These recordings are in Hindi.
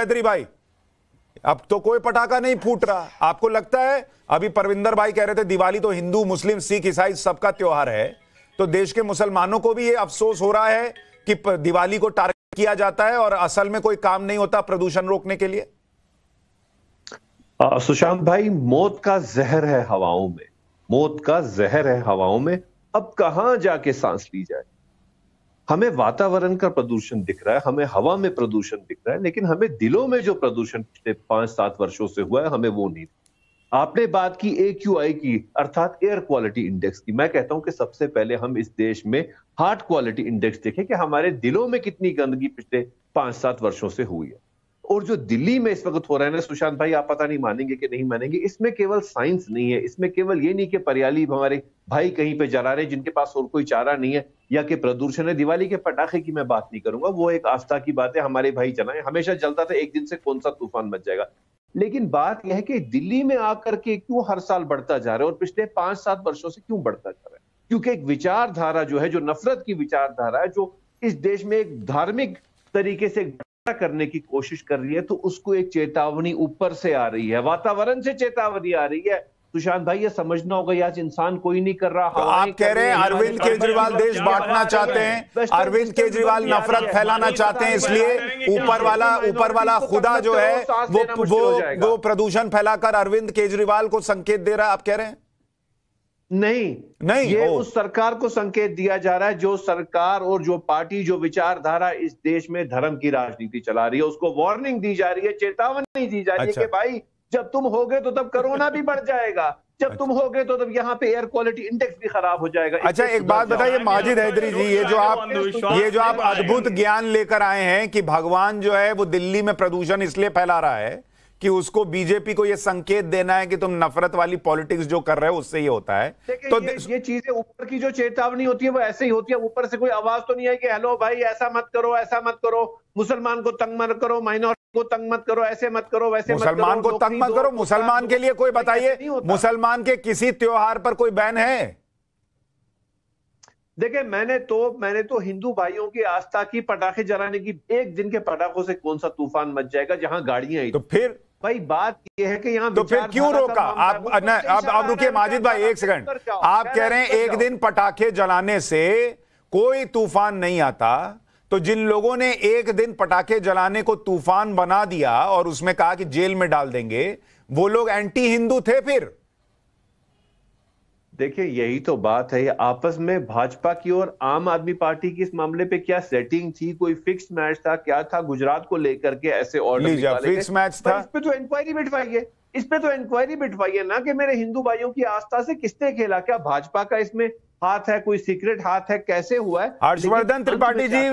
चौधरी भाई अब तो कोई पटाखा नहीं फूट रहा आपको लगता है अभी परविंदर भाई कह रहे थे दिवाली तो हिंदू मुस्लिम सिख ईसाई सबका त्योहार है तो देश के मुसलमानों को भी ये अफसोस हो रहा है कि दिवाली को टारगेट किया जाता है और असल में कोई काम नहीं होता प्रदूषण रोकने के लिए सुशांत भाई मौत का जहर है हवाओं में मौत का जहर है हवाओं में अब कहां जाके सांस ली जाए हमें वातावरण का प्रदूषण दिख रहा है हमें हवा में प्रदूषण दिख रहा है लेकिन हमें दिलों में जो प्रदूषण पिछले पांच सात वर्षों से हुआ है हमें वो नहीं आपने बात की ए की अर्थात एयर क्वालिटी इंडेक्स की मैं कहता हूं कि सबसे पहले हम इस देश में हार्ट क्वालिटी इंडेक्स देखें कि हमारे दिलों में कितनी गंदगी पिछले पांच सात वर्षों से हुई है और जो दिल्ली में इस वक्त हो रहा है ना सुशांत भाई आप पता नहीं मानेंगे कि नहीं मानेंगे इसमें केवल साइंस नहीं है इसमें केवल ये नहीं कि परियाली हमारे भाई कहीं पे जला रहे हैं जिनके पास और कोई चारा नहीं है या कि प्रदूषण है दिवाली के पटाखे की मैं बात नहीं करूंगा वो एक आस्था की बात है हमारे भाई जलाएं हमेशा जलता था एक दिन से कौन सा तूफान बच जाएगा लेकिन बात यह है कि दिल्ली में आकर के क्यों हर साल बढ़ता जा रहा है और पिछले पांच सात वर्षों से क्यों बढ़ता जा रहा है क्योंकि एक विचारधारा जो है जो नफरत की विचारधारा है जो इस देश में एक धार्मिक तरीके से करने की कोशिश कर रही है तो उसको एक चेतावनी ऊपर से आ रही है वातावरण से चेतावनी आ रही है सुशांत भाई ये समझना होगा आज इंसान कोई नहीं कर रहा तो आप कह रहे हैं अरविंद केजरीवाल देश बांटना चाहते हैं तो अरविंद केजरीवाल नफरत फैलाना चाहते हैं इसलिए ऊपर वाला ऊपर वाला खुदा जो तो है वो वो वो प्रदूषण फैलाकर अरविंद केजरीवाल को संकेत दे रहा है आप कह रहे हैं नहीं नहीं ये उस सरकार को संकेत दिया जा रहा है जो सरकार और जो पार्टी जो विचारधारा इस देश में धर्म की राजनीति चला रही है उसको वार्निंग दी जा रही है चेतावनी दी जा रही अच्छा। है कि अच्छा। भाई जब तुम होगे तो तब कोरोना भी बढ़ जाएगा जब अच्छा। तुम हो गए तो तब यहाँ पे एयर क्वालिटी इंडेक्स भी खराब हो जाएगा अच्छा एक बात बताइए माजिद तो हैदरी जी तो ये जो आप ये जो आप अद्भुत ज्ञान लेकर आए हैं कि भगवान जो है वो दिल्ली में प्रदूषण इसलिए फैला रहा है कि उसको बीजेपी को यह संकेत देना है कि तुम नफरत वाली पॉलिटिक्स जो कर रहे हो उससे ये होता है तो ये, ये चीजें ऊपर की जो चेतावनी होती है वो ऐसे ही होती है ऊपर से कोई आवाज तो नहीं है कि हेलो भाई ऐसा मत करो ऐसा मत करो मुसलमान को तंग मत करो माइनॉरिटी को तंग मत करो ऐसे मत करो वैसे मुसलमान को तंग मत करो मुसलमान के लिए कोई बताइए मुसलमान के किसी त्योहार पर कोई बैन है देखिए मैंने तो मैंने तो हिंदू भाइयों की आस्था की पटाखे जलाने की एक दिन के पटाखों से कौन सा तूफान मच जाएगा जहां गाड़ियां तो फिर भाई बात ये है कि यहाँ तो फिर क्यों रोका आप आप आप रुकिए माजिद भाई एक सेकंड आप कह रहे हैं एक दिन पटाखे जलाने से कोई तूफान नहीं आता तो जिन लोगों ने एक दिन पटाखे जलाने को तूफान बना दिया और उसमें कहा कि जेल में डाल देंगे वो लोग एंटी हिंदू थे फिर देखिए यही तो बात है आपस में भाजपा की और आम आदमी पार्टी की इस मामले पे क्या सेटिंग थी कोई फिक्स मैच था क्या था गुजरात को लेकर के ऐसे ऑर्डर फिक्स मैच था इस पे तो इंक्वायरी बिठवाई इस पे तो इंक्वायरी ना कि मेरे हिंदू भाइयों की आस्था से किसने खेला क्या भाजपा का इसमें हाथ है कोई सीक्रेट हाथ है कैसे हुआ है हर्षवर्धन त्रिपाठी जी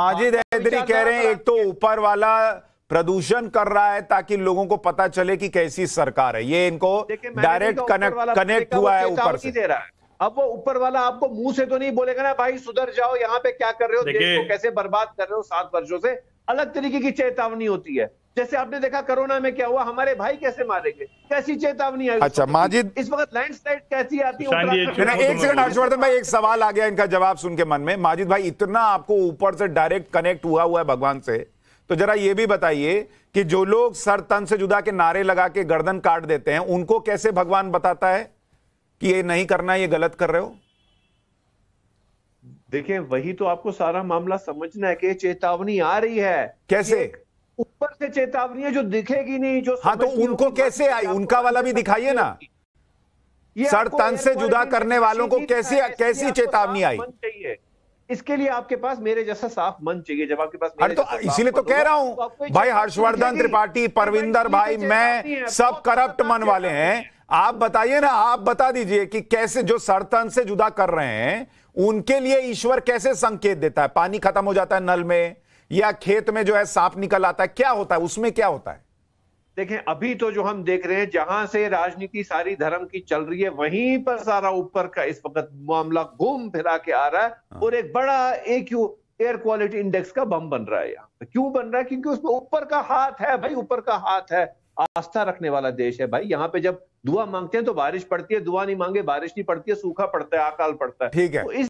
माजिद हैदरी कह रहे हैं एक तो ऊपर वाला प्रदूषण कर रहा है ताकि लोगों को पता चले कि कैसी सरकार है ये इनको डायरेक्ट कनेक्ट कनेक्ट हुआ है ऊपर से दे रहा है अब वो ऊपर वाला आपको मुंह से तो नहीं बोलेगा ना भाई सुधर जाओ यहाँ पे क्या कर रहे हो देश को कैसे बर्बाद कर रहे हो सात वर्षो से अलग तरीके की चेतावनी होती है जैसे आपने देखा कोरोना में क्या हुआ हमारे भाई कैसे मारेंगे कैसी चेतावनी आई अच्छा माजिद इस वक्त लैंडस्लाइड कैसी आती है एक सेकंड हर्षवर्धन भाई एक सवाल आ गया इनका जवाब सुन के मन में माजिद भाई इतना आपको ऊपर से डायरेक्ट कनेक्ट हुआ हुआ है भगवान से तो जरा यह भी बताइए कि जो लोग सर तन से जुदा के नारे लगा के गर्दन काट देते हैं उनको कैसे भगवान बताता है कि ये नहीं करना ये गलत कर रहे हो देखिए वही तो आपको सारा मामला समझना है कि चेतावनी आ रही है कैसे ऊपर से चेतावनी है जो दिखेगी नहीं जो हाँ तो उनको कैसे आई उनका वाला भी दिखाइए ना सर तन से जुदा करने वालों को कैसे कैसी चेतावनी आई इसके लिए आपके पास मेरे जैसा साफ मन चाहिए जब आपके पास मेरे तो इसीलिए तो कह रहा हूं तो भाई हर्षवर्धन त्रिपाठी परविंदर भाई मैं सब करप्ट मन वाले हैं आप बताइए ना आप बता दीजिए कि कैसे जो सरतन से जुदा कर रहे हैं उनके लिए ईश्वर कैसे संकेत देता है पानी खत्म हो जाता है नल में या खेत में जो है सांप निकल आता है क्या होता है उसमें क्या होता है देखें अभी तो जो हम देख रहे हैं जहां से राजनीति सारी धर्म की चल रही है वहीं पर सारा ऊपर का इस वक्त मामला घूम फिरा के आ रहा है हाँ। और एक बड़ा एक एयर क्वालिटी इंडेक्स का बम बन रहा है यहाँ क्यों बन रहा है क्योंकि उसमें ऊपर का हाथ है भाई ऊपर का हाथ है आस्था रखने वाला देश है भाई यहाँ पे जब दुआ मांगते हैं तो बारिश पड़ती है दुआ नहीं मांगे बारिश नहीं पड़ती है सूखा पड़ता है अकाल पड़ता है ठीक है तो इस